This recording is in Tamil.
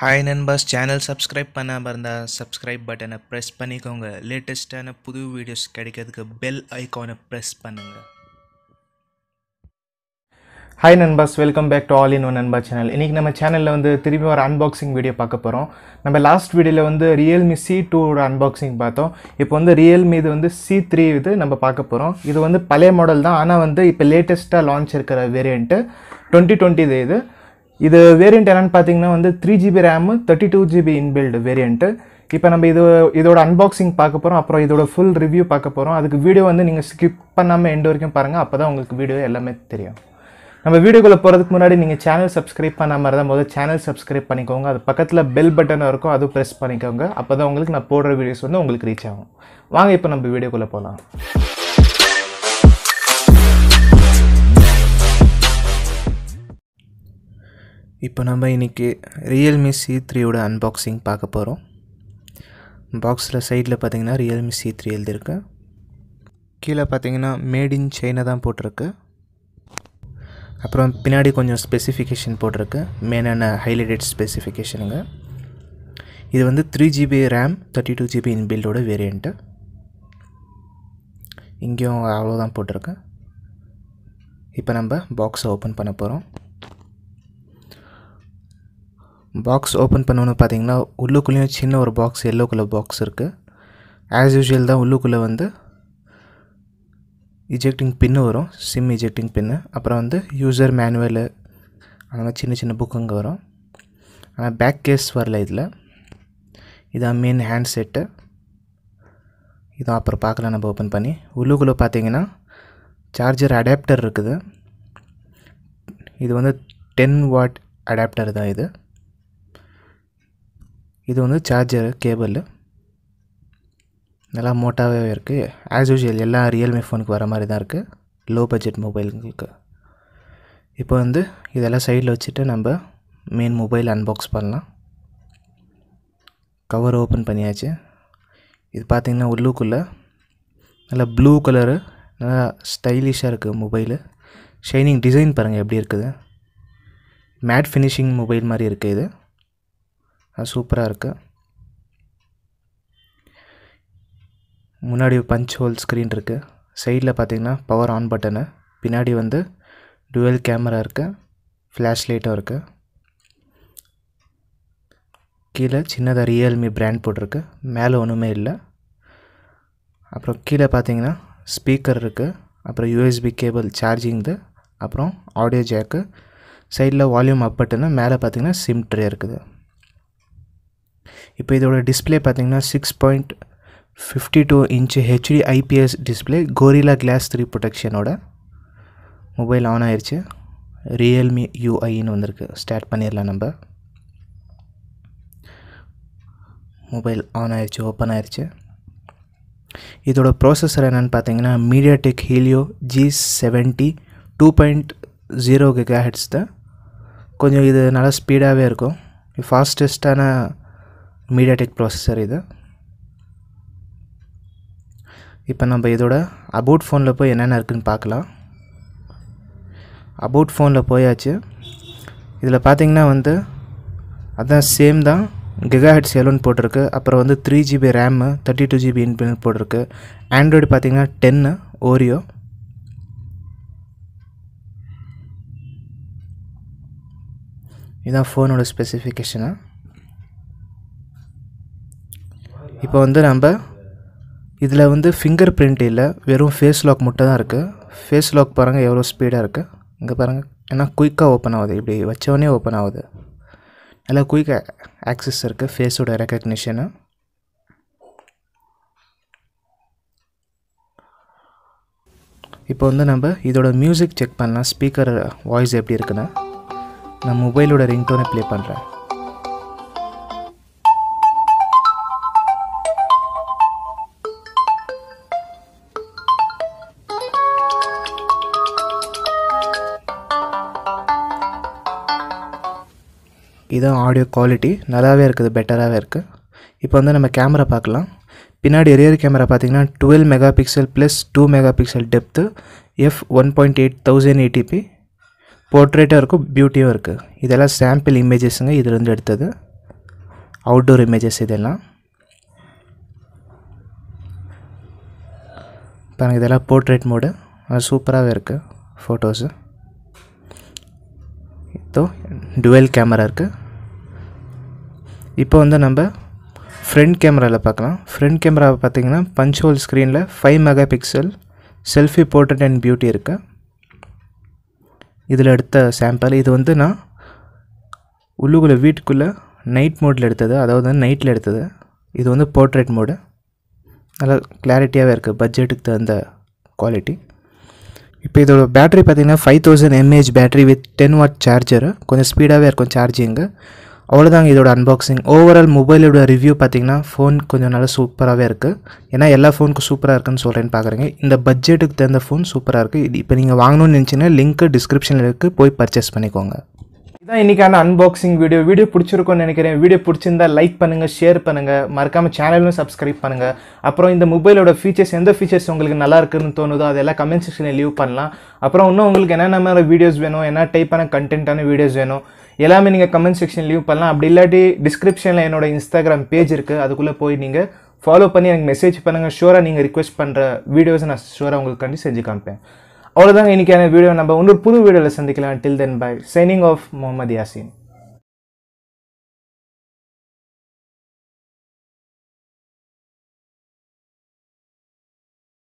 ஹாய் நண்பர்ஸ் சேனல் சப்ஸ்கிரைப் பண்ணாமல் இருந்தால் சப்ஸ்கிரைப் பட்டனை ப்ரெஸ் பண்ணிக்கோங்க லேட்டஸ்ட்டான புது வீடியோஸ் கிடைக்கிறதுக்கு பெல் ஐக்கானை ப்ரெஸ் பண்ணுங்கள் ஹாய் நண்பர்ஸ் welcome back to all in one நண்பா சேனல் இன்றைக்கி நம்ம சேனலில் வந்து திரும்பி ஒரு அன்பாக்சிங் வீடியோ பார்க்க போகிறோம் நம்ம லாஸ்ட் வீடியோவில் வந்து ரியல்மி சி டூவோட அன்பாக்சிங் பார்த்தோம் இப்போ வந்து ரியல்மி இது வந்து சி த்ரீ இது நம்ம பார்க்க போகிறோம் இது வந்து பழைய மாடல் தான் ஆனால் வந்து இப்போ லேட்டஸ்ட்டாக லான்ச் இருக்கிற வேரியண்ட்டு டுவெண்ட்டி டுவெண்ட்டி இது இது வேரியண்ட் என்னென்னு பார்த்தீங்கன்னா வந்து three GB RAM thirty two GB inbuilt variant இப்போ நம்ம இது இதோட அன்பாக்சிங் பார்க்க போகிறோம் அப்புறம் இதோட ஃபுல் ரிவ்யூ பார்க்க போகிறோம் அதுக்கு வீடியோ வந்து நீங்கள் ஸ்கிப் பண்ணாமல் எண்டு வரைக்கும் பாருங்கள் அப்போ தான் உங்களுக்கு வீடியோ எல்லாமே தெரியும் நம்ம வீடியோக்குள்ளே போகிறதுக்கு முன்னாடி நீங்கள் சேனல் சப்ஸ்கிரைப் பண்ணாமல் இருந்தால் தான் போது சேனல் சப்ஸ்கிரைப் பண்ணிக்கோங்க அது பக்கத்தில் பெல் பட்டனாக இருக்கும் அதுவும் ப்ரெஸ் பண்ணிக்கோங்க அப்போ தான் உங்களுக்கு நான் போடுற வீடியோஸ் வந்து உங்களுக்கு ரீச் ஆகும் வாங்க இப்போ நம்ம வீடியோக்குள்ளே போகலாம் இப்போ நம்ம இன்றைக்கி ரியல்மி சி த்ரீயோட அன்பாக்சிங் பார்க்க போகிறோம் பாக்ஸில் சைடில் பார்த்தீங்கன்னா ரியல்மி சி த்ரீ எழுதியிருக்கு கீழே பார்த்தீங்கன்னா மேட் இன் சைனா தான் போட்டிருக்கு அப்புறம் பின்னாடி கொஞ்சம் ஸ்பெசிஃபிகேஷன் போட்டிருக்கு மெயினான ஹைலைட்டட் ஸ்பெசிஃபிகேஷனுங்க இது வந்து three GB RAM thirty two GB இன் பில்டோட வேரியண்ட்டு இங்கேயும் அவ்வளோதான் போட்டிருக்கு இப்போ நம்ம பாக்ஸை ஓப்பன் பண்ண போகிறோம் பாக்ஸ் ஓப்பன் பண்ணோன்னு பார்த்தீங்கன்னா உள்ளுக்குள்ளேயும் சின்ன ஒரு பாக்ஸ் எல்லோ கலர் பாக்ஸ் இருக்குது ஆஸ் யூஷுவல் தான் உள்ளுக்குள்ளே வந்து இஜெக்டிங் பின்னு வரும் சிம் இஜெக்டிங் பின்னு அப்புறம் வந்து யூசர் மேனுவலு அந்த மாதிரி சின்ன சின்ன புக்குங்க வரும் ஆனால் பேக் கேஸ் வரல இதில் இதான் மெயின் ஹேண்ட் செட்டு இதான் அப்புறம் பார்க்கலாம் நம்ம ஓப்பன் பண்ணி உள்ளுக்குள்ளே பார்த்தீங்கன்னா சார்ஜர் அடாப்டர் இருக்குது இது வந்து டென் வாட் அடாப்டர் தான் இது இது வந்து சார்ஜர் கேபிள் நல்லா மோட்டாவே இருக்குது ஆஸ் யூஷுவல் எல்லா ரியல்மி ஃபோனுக்கு வர மாதிரி தான் இருக்குது லோ பட்ஜெட் மொபைலுங்களுக்கு இப்போ வந்து இதெல்லாம் சைடில் வச்சுட்டு நம்ம மெயின் மொபைல் அன்பாக்ஸ் பண்ணலாம் கவர் ஓப்பன் பண்ணியாச்சு இது பார்த்திங்கன்னா உள்ளுக்குள்ளே நல்லா ப்ளூ கலரு நல்லா ஸ்டைலிஷாக இருக்குது மொபைலு ஷைனிங் டிசைன் பாருங்கள் எப்படி இருக்குது மேட் ஃபினிஷிங் மொபைல் மாதிரி இருக்குது இது அது சூப்பராக இருக்குது முன்னாடி பஞ்ச் ஹோல் ஸ்க்ரீன் இருக்குது சைடில் பார்த்திங்கன்னா பவர் ஆன் பட்டனு பின்னாடி வந்து டுவெல் கேமரா இருக்குது ஃப்ளாஷ் லைட்டும் இருக்குது கீழே சின்னதாக ரியல்மி பிராண்ட் போட்டிருக்கு மேலே ஒன்றுமே இல்லை அப்புறம் கீழே பார்த்தீங்கன்னா ஸ்பீக்கர் இருக்குது அப்புறம் யூஎஸ்பி கேபிள் சார்ஜிங்து அப்புறம் ஆடியோ ஜேக்கு சைடில் வால்யூம் அப் மேலே பார்த்தீங்கன்னா சிம் ட்ரே இருக்குது ఇప్పుడు ఇదో display partitioning 6.52 inch HD IPS display Gorilla Glass 3 protection ఓడ మొబైల్ ఆన్ అయ్యిర్చి Realme UI ఇన్ వందర్కు స్టార్ట్ అనిర్లా నంబ మొబైల్ ఆన్ అయ్యి జో ఓపెన్ అయ్యి ఇదో ప్రాసెసర్ ఏనన్నా partitioning MediaTek Helio G70 2.0 gigahertz కొంచెం ఇది నాలా స్పీడవే ఉకు ఫాస్టెస్టాన மீடியாடெக் ப்ராசஸர் இது இப்போ நம்ம இதோட அபவுட் ஃபோனில் போய் என்னென்ன இருக்குதுன்னு பார்க்கலாம் அபவுட் ஃபோனில் போயாச்சு இதில் பார்த்திங்கன்னா வந்து அதுதான் சேம் தான் கிகா ஹெட் எலோன் போட்டிருக்கு அப்புறம் வந்து three GB RAM thirty two GB inbuilt போட்டிருக்கு ஆண்ட்ராய்டு பார்த்திங்கன்னா டென்னு ஓரியோ இதுதான் ஃபோனோட ஸ்பெசிஃபிகேஷனு இப்போ வந்து நம்ம இதில் வந்து ஃபிங்கர் பிரிண்ட் இல்லை வெறும் ஃபேஸ் லாக் மட்டும் தான் இருக்குது ஃபேஸ் லாக் பாருங்கள் எவ்வளோ ஸ்பீடாக இருக்குது இங்கே பாருங்கள் ஏன்னா குயிக்காக ஓப்பன் ஆகுது இப்படி வச்சவொடனே ஓப்பன் ஆகுது நல்லா குயிக் ஆக்சஸ் இருக்குது ஃபேஸோட ரெக்கக்னிஷனு இப்போ வந்து நம்ம இதோட மியூசிக் செக் பண்ணலாம் ஸ்பீக்கர் வாய்ஸ் எப்படி இருக்குன்னு நான் மொபைலோட ரிங்டோனை ப்ளே பண்ணுறேன் இதுதான் ஆடியோ குவாலிட்டி நல்லாவே இருக்குது பெட்டராகவே இருக்குது இப்போ வந்து நம்ம கேமரா பார்க்கலாம் பின்னாடி ரியர் கேமரா பார்த்தீங்கன்னா twelve mega pixel plus two mega pixel depth F one point eight thousand eighty p போர்ட்ரேட்டாக இருக்கும் பியூட்டியும் இருக்குது இதெல்லாம் சாம்பிள் இமேஜஸுங்க இதுலேருந்து எடுத்தது அவுட்டோர் இமேஜஸ் இதெல்லாம் பாருங்கள் இதெல்லாம் போர்ட்ரேட் மோடு சூப்பராகவே இருக்குது ஃபோட்டோஸு வித்தோ டுவெல் கேமரா இருக்குது இப்போ வந்து நம்ம ஃப்ரண்ட் கேமராவில் பார்க்கலாம் ஃப்ரண்ட் கேமரா பார்த்திங்கன்னா பஞ்ச் ஹோல் ஸ்க்ரீனில் five mega pixel selfie portrait and beauty இருக்குது இதில் எடுத்த சாம்பிள் இது வந்து நான் உள்ளுக்குள்ளே வீட்டுக்குள்ளே நைட் மோடில் எடுத்தது அதாவது நைட்டில் எடுத்தது இது வந்து போர்ட்ரேட் மோடு நல்லா கிளாரிட்டியாகவே இருக்குது பட்ஜெட்டுக்கு தகுந்த குவாலிட்டி இப்போ இதோட பேட்டரி பார்த்திங்கன்னா five thousand mAh battery with ten watt charger கொஞ்சம் ஸ்பீடாகவே இருக்கும் சார்ஜிங்கு அவ்வளோதாங்க இதோட அன்பாக்சிங் ஓவரால் மொபைலோட ரிவ்யூ பார்த்திங்கன்னா ஃபோன் கொஞ்சம் நல்லா சூப்பராகவே இருக்குது ஏன்னா எல்லா ஃபோனுக்கும் சூப்பராக இருக்குன்னு சொல்கிறேன்னு பார்க்குறீங்க இந்த பட்ஜெட்டுக்கு தகுந்த ஃபோன் சூப்பராக இருக்குது இது இப்போ நீங்கள் வாங்கணும்னு நினச்சிங்கன்னா லிங்க்கு டிஸ்கிரிப்ஷனில் இருக்குது போய் பர்ச்சேஸ் பண்ணிக்கோங்க இதான் இன்றைக்கான அன்பாக்சிங் வீடியோ வீடியோ பிடிச்சிருக்கோன்னு நினைக்கிறேன் வீடியோ பிடிச்சிருந்தா லைக் பண்ணுங்கள் ஷேர் பண்ணுங்கள் மறக்காமல் சேனலும் சப்ஸ்கிரைப் பண்ணுங்கள் அப்புறம் இந்த மொபைலோட ஃபீச்சர்ஸ் எந்த ஃபீச்சர்ஸ் உங்களுக்கு நல்லா இருக்குன்னு தோணுதோ அதெல்லாம் கமெண்ட் செக்ஷனில் லீவ் பண்ணலாம் அப்புறம் இன்னும் உங்களுக்கு என்னென்ன மாதிரி வீடியோஸ் வேணும் என்ன டைப்பான கண்டென்ட்டான வீடியோஸ் வேணும் எல்லாமே நீங்கள் கமெண்ட் செக்ஷன் லீவ் பண்ணலாம் அப்படி இல்லாட்டி டிஸ்கிரிப்ஷனில் என்னோட இன்ஸ்டாகிராம் பேஜ் இருக்குது அதுக்குள்ளே போய் நீங்கள் ஃபாலோ பண்ணி எனக்கு மெசேஜ் பண்ணுங்கள் ஷூராக நீங்கள் ரிக்வெஸ்ட் பண்ணுற வீடியோஸை நான் ஷூராக உங்களுக்கு கண்டி செஞ்சு காமிப்பேன் அவ்வளோதாங்க இன்றைக்கான வீடியோ நம்ம இன்னொரு புது வீடியோவில் சந்திக்கலாம் till then bye signing off Mohammed Yasin